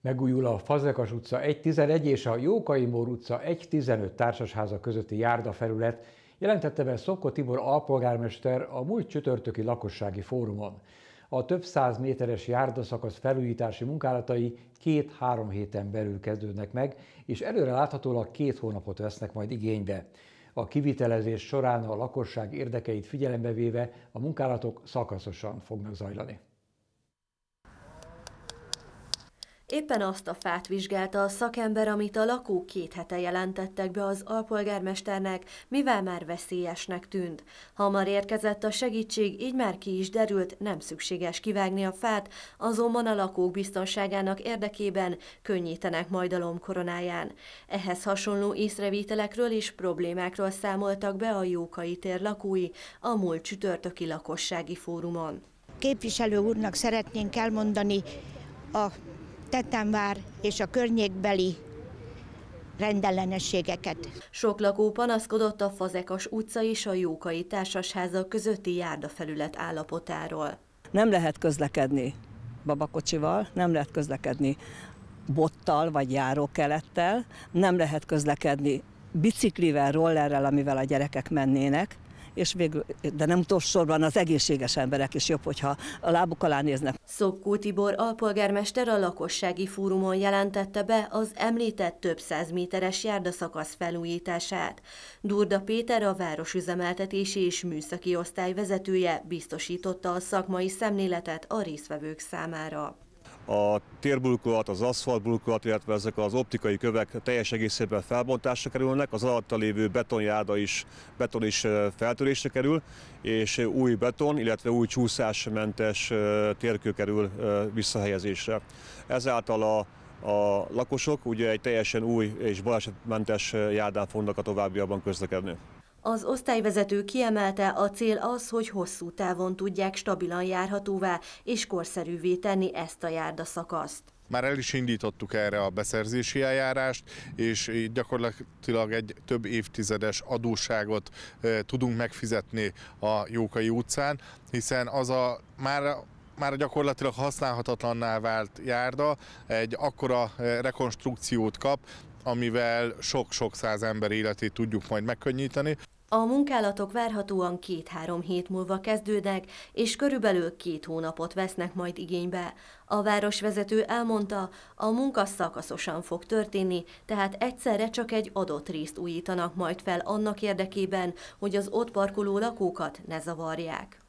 Megújul a Fazekas utca 1.11 és a Jókai Mór utca 1.15 társasháza közötti felület, jelentette be Szokko Tibor alpolgármester a múlt csütörtöki lakossági fórumon. A több száz méteres járdaszakasz felújítási munkálatai két-három héten belül kezdődnek meg, és előre láthatólag két hónapot vesznek majd igénybe. A kivitelezés során a lakosság érdekeit figyelembe véve a munkálatok szakaszosan fognak zajlani. Éppen azt a fát vizsgálta a szakember, amit a lakók két hete jelentettek be az alpolgármesternek, mivel már veszélyesnek tűnt. Hamar érkezett a segítség, így már ki is derült, nem szükséges kivágni a fát, azonban a lakók biztonságának érdekében könnyítenek majd a lombkoronáján. Ehhez hasonló észrevételekről és problémákról számoltak be a Jókai tér lakói a múlt csütörtöki lakossági fórumon. Képviselő úrnak szeretnénk elmondani a Tetemvár és a környékbeli rendellenességeket. Sok lakó panaszkodott a Fazekas utca és a Jókai Társasháza közötti járdafelület állapotáról. Nem lehet közlekedni babakocsival, nem lehet közlekedni bottal vagy járókelettel, nem lehet közlekedni biciklivel, rollerrel, amivel a gyerekek mennének és végül, de nem utolsó sorban az egészséges emberek is jobb, hogyha a lábuk alá néznek. Szokkó Tibor alpolgármester a lakossági fórumon jelentette be az említett több száz méteres járdaszakasz felújítását. Durda Péter a városüzemeltetési és műszaki osztály vezetője biztosította a szakmai szemléletet a részvevők számára a térbulkolat, az aszfaltbulkolat, illetve ezek az optikai kövek teljes egészében felbontásra kerülnek, az alatta lévő betonjáda is, beton is feltörésre kerül, és új beton, illetve új csúszásmentes térkő kerül visszahelyezésre. Ezáltal a a lakosok ugye egy teljesen új és balesetmentes járdán fognak a továbbiakban közlekedni. Az osztályvezető kiemelte, a cél az, hogy hosszú távon tudják stabilan járhatóvá és korszerűvé tenni ezt a járdaszakaszt. Már el is indítottuk erre a beszerzési eljárást, és így gyakorlatilag egy több évtizedes adósságot tudunk megfizetni a Jókai utcán, hiszen az a már már gyakorlatilag használhatatlanná vált járda egy akkora rekonstrukciót kap, amivel sok-sok száz ember életét tudjuk majd megkönnyíteni. A munkálatok várhatóan két-három hét múlva kezdődnek, és körülbelül két hónapot vesznek majd igénybe. A városvezető elmondta, a munka szakaszosan fog történni, tehát egyszerre csak egy adott részt újítanak majd fel annak érdekében, hogy az ott parkoló lakókat ne zavarják.